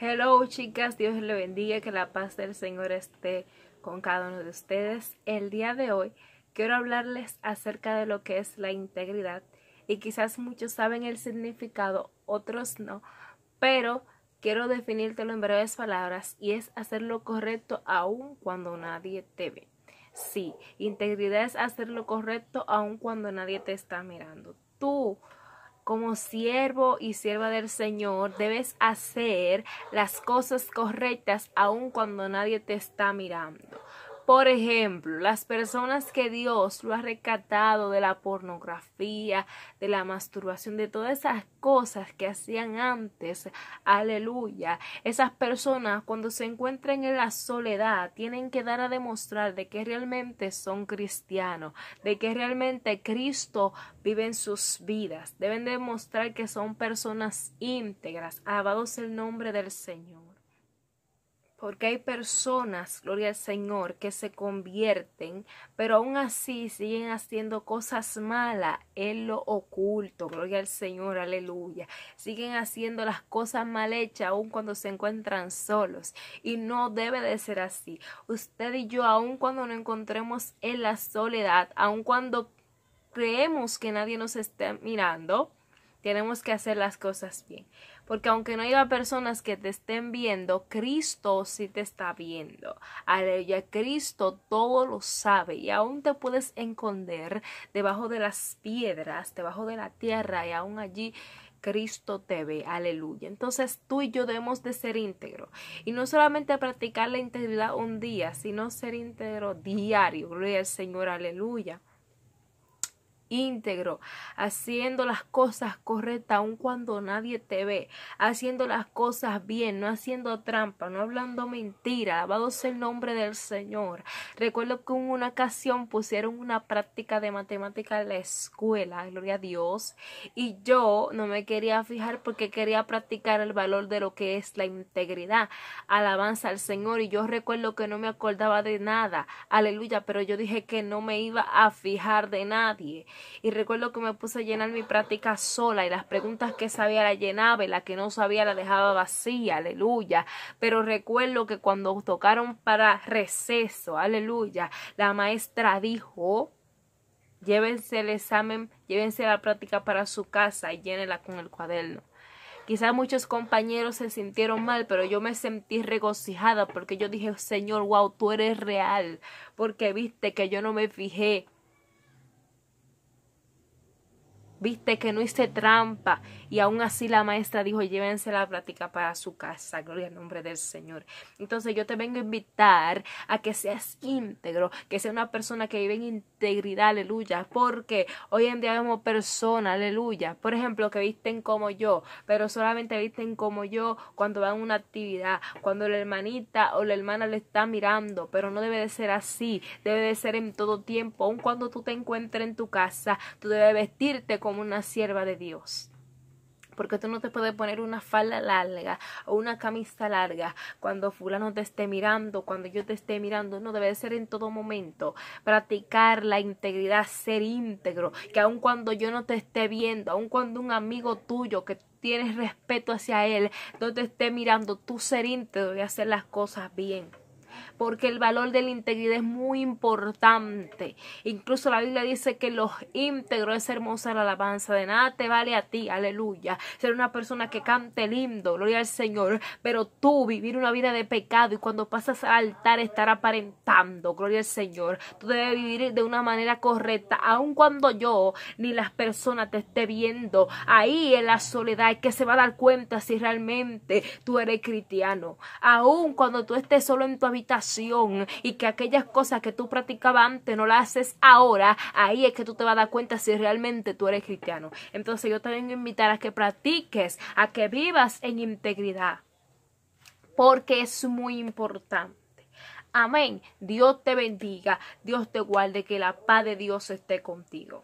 Hello chicas, Dios le bendiga, que la paz del Señor esté con cada uno de ustedes. El día de hoy quiero hablarles acerca de lo que es la integridad y quizás muchos saben el significado, otros no, pero quiero definírtelo en breves palabras y es hacer lo correcto aun cuando nadie te ve. Sí, integridad es hacer lo correcto aun cuando nadie te está mirando. Tú como siervo y sierva del Señor, debes hacer las cosas correctas aun cuando nadie te está mirando. Por ejemplo, las personas que Dios lo ha rescatado de la pornografía, de la masturbación, de todas esas cosas que hacían antes. Aleluya. Esas personas cuando se encuentran en la soledad tienen que dar a demostrar de que realmente son cristianos, de que realmente Cristo vive en sus vidas. Deben demostrar que son personas íntegras. Alabado sea el nombre del Señor porque hay personas, gloria al Señor, que se convierten, pero aún así siguen haciendo cosas malas en lo oculto, gloria al Señor, aleluya. Siguen haciendo las cosas mal hechas aún cuando se encuentran solos y no debe de ser así. Usted y yo, aún cuando nos encontremos en la soledad, aun cuando creemos que nadie nos está mirando, tenemos que hacer las cosas bien. Porque aunque no haya personas que te estén viendo, Cristo sí te está viendo. Aleluya, Cristo todo lo sabe y aún te puedes esconder debajo de las piedras, debajo de la tierra y aún allí Cristo te ve, aleluya. Entonces tú y yo debemos de ser íntegro y no solamente practicar la integridad un día, sino ser íntegro diario, gloria al Señor, aleluya íntegro, haciendo las cosas correctas aun cuando nadie te ve, haciendo las cosas bien, no haciendo trampa, no hablando mentira, alabado sea el nombre del Señor. Recuerdo que en una ocasión pusieron una práctica de matemática en la escuela, gloria a Dios, y yo no me quería fijar porque quería practicar el valor de lo que es la integridad, alabanza al Señor, y yo recuerdo que no me acordaba de nada, aleluya, pero yo dije que no me iba a fijar de nadie y recuerdo que me puse a llenar mi práctica sola y las preguntas que sabía la llenaba y las que no sabía la dejaba vacía, aleluya. Pero recuerdo que cuando tocaron para receso, aleluya, la maestra dijo, llévense el examen, llévense la práctica para su casa y llénela con el cuaderno. Quizás muchos compañeros se sintieron mal, pero yo me sentí regocijada porque yo dije, Señor, wow, tú eres real, porque viste que yo no me fijé Viste que no hice trampa. Y aún así la maestra dijo, llévense la plática para su casa. Gloria al nombre del Señor. Entonces yo te vengo a invitar a que seas íntegro, que sea una persona que vive en integridad, aleluya. Porque hoy en día vemos personas, aleluya. Por ejemplo, que visten como yo, pero solamente visten como yo cuando van a una actividad, cuando la hermanita o la hermana le está mirando. Pero no debe de ser así. Debe de ser en todo tiempo. Aun cuando tú te encuentres en tu casa, tú debes vestirte como como una sierva de Dios. Porque tú no te puedes poner una falda larga o una camisa larga cuando fulano te esté mirando, cuando yo te esté mirando. No, debe ser en todo momento. Practicar la integridad, ser íntegro. Que aun cuando yo no te esté viendo, aun cuando un amigo tuyo que tienes respeto hacia él, no te esté mirando, tú ser íntegro y hacer las cosas bien porque el valor de la integridad es muy importante. Incluso la Biblia dice que los íntegros es hermosa la alabanza, de nada te vale a ti, aleluya, ser una persona que cante lindo, gloria al Señor, pero tú vivir una vida de pecado y cuando pasas al altar estar aparentando, gloria al Señor, tú debes vivir de una manera correcta, aun cuando yo ni las personas te esté viendo ahí en la soledad, que se va a dar cuenta si realmente tú eres cristiano, aun cuando tú estés solo en tu habitación, y que aquellas cosas que tú practicabas antes no las haces ahora, ahí es que tú te vas a dar cuenta si realmente tú eres cristiano. Entonces yo te vengo a invitar a que practiques, a que vivas en integridad, porque es muy importante. Amén. Dios te bendiga, Dios te guarde, que la paz de Dios esté contigo.